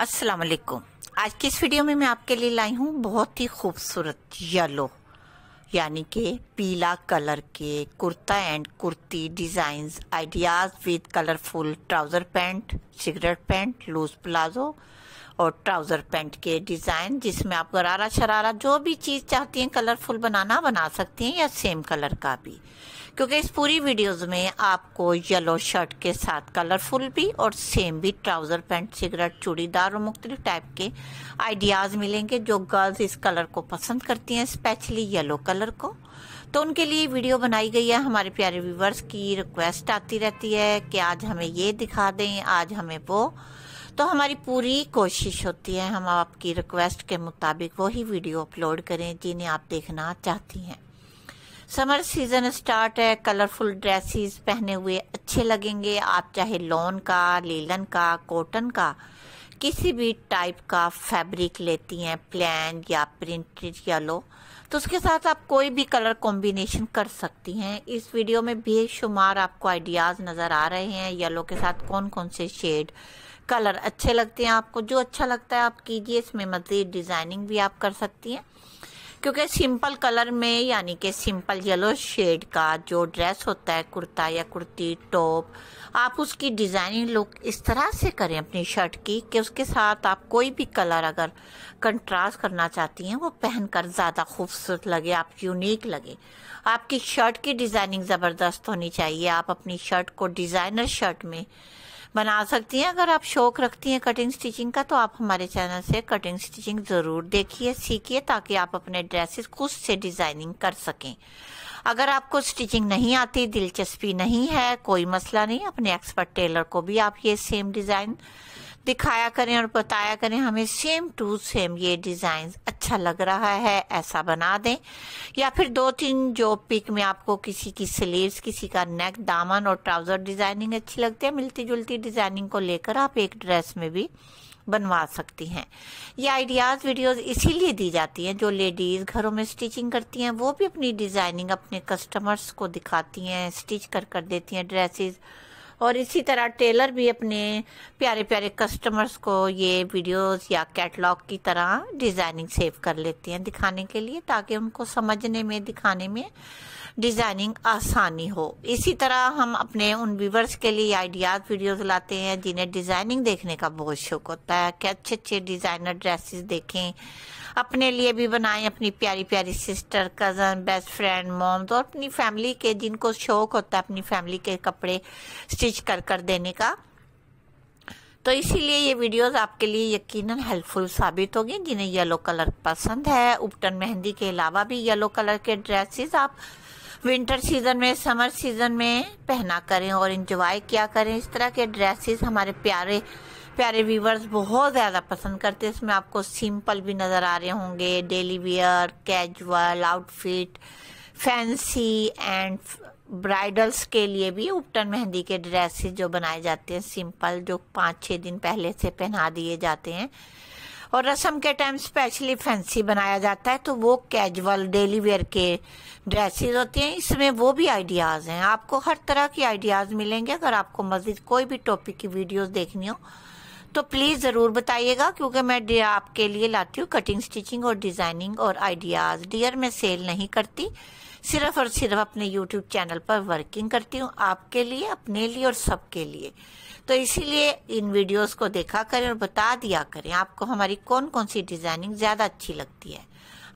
असलकुम आज की इस वीडियो में मैं आपके लिए लाई हूँ बहुत ही खूबसूरत येलो यानी कि पीला कलर के kurta and kurti designs ideas with colourful trouser pant cigarette pant loose palazzo और ट्राउज़र पैंट के डिज़ाइन जिसमें आप गरारा शरारा जो भी चीज़ चाहती हैं कलरफुल बनाना बना सकती हैं या सेम कलर का भी क्योंकि इस पूरी वीडियोस में आपको येलो शर्ट के साथ कलरफुल भी और सेम भी ट्राउज़र पैंट सिगरेट चूड़ीदार और मुख्तलिफ टाइप के आइडियाज़ मिलेंगे जो गर्ल्स इस कलर को पसंद करती हैं स्पेशली येलो कलर को तो उनके लिए वीडियो बनाई गई है हमारे प्यारे व्यूवर्स की रिक्वेस्ट आती रहती है कि आज हमें ये दिखा दें आज हमें वो तो हमारी पूरी कोशिश होती है हम आपकी रिक्वेस्ट के मुताबिक वही वीडियो अपलोड करें जिन्हें आप देखना चाहती हैं समर सीज़न स्टार्ट है कलरफुल ड्रेसेस पहने हुए अच्छे लगेंगे आप चाहे लॉन का लीलन का कॉटन का किसी भी टाइप का फैब्रिक लेती हैं प्लान या प्रिंटेड येलो तो उसके साथ आप कोई भी कलर कॉम्बिनेशन कर सकती हैं इस वीडियो में बेशुमार आपको आइडियाज़ नज़र आ रहे हैं येलो के साथ कौन कौन से शेड कलर अच्छे लगते हैं आपको जो अच्छा लगता है आप कीजिए इसमें मज़ीद मतलब डिज़ाइनिंग भी आप कर सकती हैं क्योंकि सिंपल कलर में यानी कि सिंपल येलो शेड का जो ड्रेस होता है कुर्ता या कुर्ती टॉप आप उसकी डिज़ाइनिंग लुक इस तरह से करें अपनी शर्ट की कि उसके साथ आप कोई भी कलर अगर कंट्रास्ट करना चाहती हैं वो पहनकर ज़्यादा खूबसूरत लगे आप यूनिक लगे आपकी शर्ट की डिज़ाइनिंग ज़बरदस्त होनी चाहिए आप अपनी शर्ट को डिज़ाइनर शर्ट में बना सकती हैं अगर आप शौक रखती हैं कटिंग स्टिचिंग का तो आप हमारे चैनल से कटिंग स्टिचिंग ज़रूर देखिए सीखिए ताकि आप अपने ड्रेसेस खुद से डिज़ाइनिंग कर सकें अगर आपको स्टिचिंग नहीं आती दिलचस्पी नहीं है कोई मसला नहीं अपने एक्सपर्ट टेलर को भी आप ये सेम डिज़ाइन दिखाया करें और बताया करें हमें सेम टू सेम ये डिज़ाइन अच्छा लग रहा है ऐसा बना दें या फिर दो तीन जो पिक में आपको किसी की स्लीव्स किसी का नेक दामन और ट्राउज़र डिज़ाइनिंग अच्छी लगती है मिलती जुलती डिज़ाइनिंग को लेकर आप एक ड्रेस में भी बनवा सकती हैं ये आइडियाज़ वीडियोस इसीलिए दी जाती हैं जो लेडीज़ घरों में स्टिचिंग करती हैं वो भी अपनी डिज़ाइनिंग अपने कस्टमर्स को दिखाती हैं स्टिच कर कर देती हैं ड्रेसेस और इसी तरह टेलर भी अपने प्यारे प्यारे कस्टमर्स को ये वीडियोस या कैटलॉग की तरह डिज़ाइनिंग सेव कर लेती हैं दिखाने के लिए ताकि उनको समझने में दिखाने में डिज़ाइनिंग आसानी हो इसी तरह हम अपने उन व्यूवर्स के लिए आइडियाज़ वीडियोस लाते हैं जिन्हें डिज़ाइनिंग देखने का बहुत शौक होता है कि अच्छे अच्छे डिज़ाइनर ड्रेसेस देखें अपने लिए भी बनाएं अपनी प्यारी प्यारी sister cousin best friend moms और अपनी फैमिली के जिनको शौक होता है अपनी फैमिली के कपड़े स्टिच कर कर देने का तो इसीलिए ये वीडियोस आपके लिए यकीनन हेल्पफुल साबित होगी जिन्हें येलो कलर पसंद है उपटन मेहंदी के अलावा भी येलो कलर के ड्रेसेस आप विंटर सीजन में समर सीजन में पहना करें और इंजॉय किया करें इस तरह के ड्रेसेस हमारे प्यारे प्यारे व्यूवर्स बहुत ज़्यादा पसंद करते हैं इसमें आपको सिंपल भी नज़र आ रहे होंगे daily wear casual outfit fancy and bridals के लिए भी उपटन मेहंदी के ड्रेसेस जो बनाए जाते हैं सिंपल जो पाँच छः दिन पहले से पहना दिए जाते हैं और रस्म के टाइम स्पेशली फैंसी बनाया जाता है तो वो कैजुअल डेली वेयर के ड्रेसेस होते हैं इसमें वो भी आइडियाज़ हैं आपको हर तरह के आइडियाज़ मिलेंगे अगर आपको मज़ीद कोई भी टॉपिक की वीडियोस देखनी हो तो प्लीज़ ज़रूर बताइएगा क्योंकि मैं आपके लिए लाती हूँ कटिंग स्टिचिंग और डिज़ाइनिंग और आइडियाज़ डियर में सेल नहीं करती सिर्फ और सिर्फ अपने यूट्यूब चैनल पर वर्किंग करती हूँ आपके लिए अपने लिए और सबके लिए तो इसीलिए इन वीडियोस को देखा करें और बता दिया करें आपको हमारी कौन कौन सी डिजाइनिंग ज़्यादा अच्छी लगती है